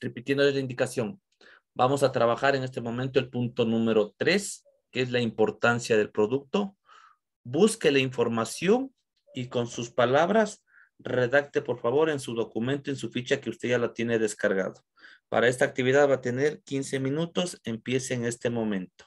repitiendo la indicación, vamos a trabajar en este momento el punto número 3, que es la importancia del producto. Busque la información y con sus palabras redacte por favor en su documento, en su ficha que usted ya la tiene descargado. Para esta actividad va a tener 15 minutos, empiece en este momento.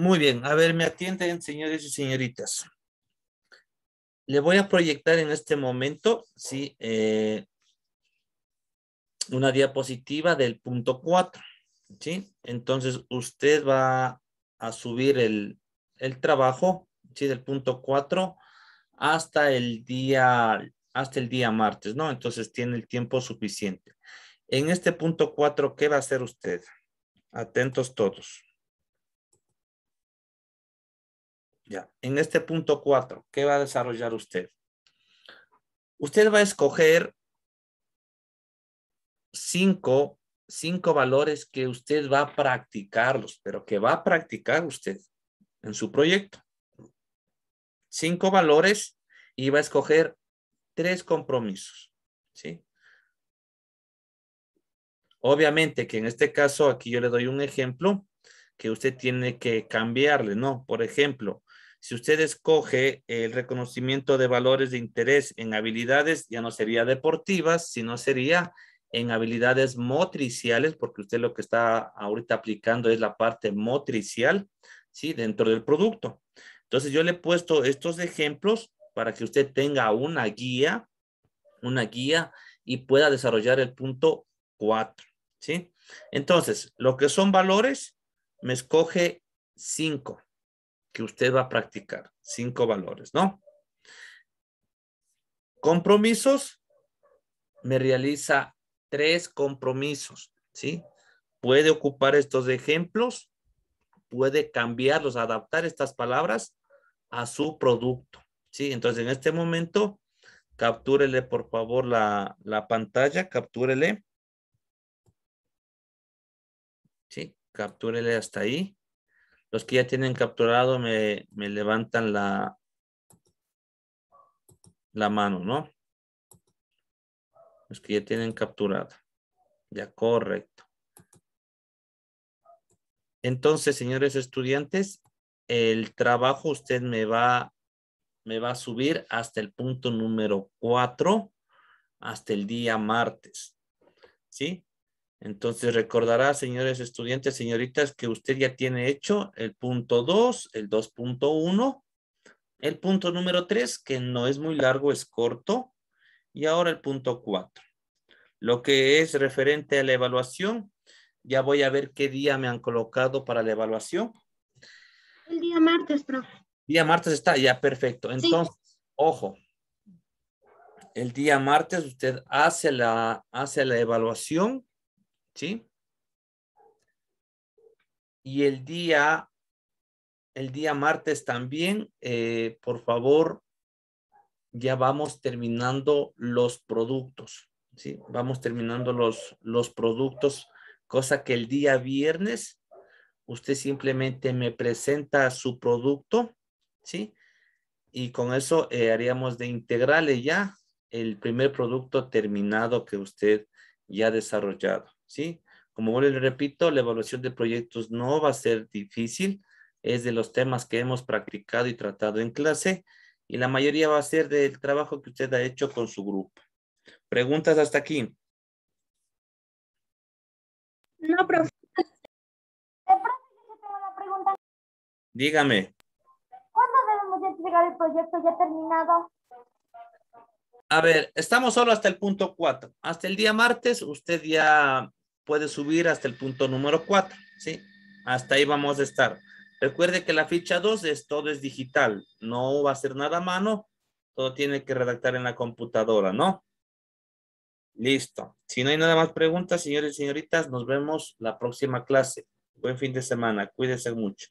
Muy bien, a ver, me atienden, señores y señoritas. Le voy a proyectar en este momento, sí, eh, una diapositiva del punto 4, ¿sí? Entonces, usted va a subir el, el trabajo, ¿sí? Del punto 4 hasta el día, hasta el día martes, ¿no? Entonces, tiene el tiempo suficiente. En este punto 4, ¿qué va a hacer usted? Atentos todos. Ya, en este punto cuatro, ¿qué va a desarrollar usted? Usted va a escoger cinco, cinco valores que usted va a practicarlos, pero que va a practicar usted en su proyecto. Cinco valores y va a escoger tres compromisos, ¿sí? Obviamente que en este caso, aquí yo le doy un ejemplo que usted tiene que cambiarle, ¿no? Por ejemplo, si usted escoge el reconocimiento de valores de interés en habilidades, ya no sería deportivas, sino sería en habilidades motriciales, porque usted lo que está ahorita aplicando es la parte motricial, ¿sí? Dentro del producto. Entonces yo le he puesto estos ejemplos para que usted tenga una guía, una guía y pueda desarrollar el punto 4, ¿sí? Entonces, lo que son valores, me escoge 5 que usted va a practicar, cinco valores, ¿no? Compromisos, me realiza tres compromisos, ¿sí? Puede ocupar estos ejemplos, puede cambiarlos, adaptar estas palabras a su producto, ¿sí? Entonces, en este momento, captúrele, por favor, la, la pantalla, captúrele. Sí, captúrele hasta ahí los que ya tienen capturado me, me levantan la, la mano, ¿no? Los que ya tienen capturado. Ya, correcto. Entonces, señores estudiantes, el trabajo usted me va, me va a subir hasta el punto número 4, hasta el día martes. ¿Sí? Entonces recordará, señores estudiantes, señoritas, que usted ya tiene hecho el punto 2, el 2.1, el punto número 3, que no es muy largo, es corto, y ahora el punto 4. Lo que es referente a la evaluación, ya voy a ver qué día me han colocado para la evaluación. El día martes, profe. Día martes está, ya perfecto. Entonces, ojo, el día martes usted hace la, hace la evaluación ¿Sí? Y el día, el día martes también, eh, por favor, ya vamos terminando los productos, ¿sí? Vamos terminando los, los productos, cosa que el día viernes usted simplemente me presenta su producto, ¿sí? Y con eso eh, haríamos de integrarle ya el primer producto terminado que usted ya ha desarrollado. ¿sí? Como le repito, la evaluación de proyectos no va a ser difícil, es de los temas que hemos practicado y tratado en clase y la mayoría va a ser del trabajo que usted ha hecho con su grupo. ¿Preguntas hasta aquí? No, eh, pregunta? Dígame. ¿Cuándo debemos entregar el proyecto ya terminado? A ver, estamos solo hasta el punto 4. Hasta el día martes usted ya puede subir hasta el punto número 4, ¿sí? Hasta ahí vamos a estar. Recuerde que la ficha 2 es todo es digital, no va a ser nada a mano, todo tiene que redactar en la computadora, ¿no? Listo. Si no hay nada más preguntas, señores y señoritas, nos vemos la próxima clase. Buen fin de semana, cuídense mucho.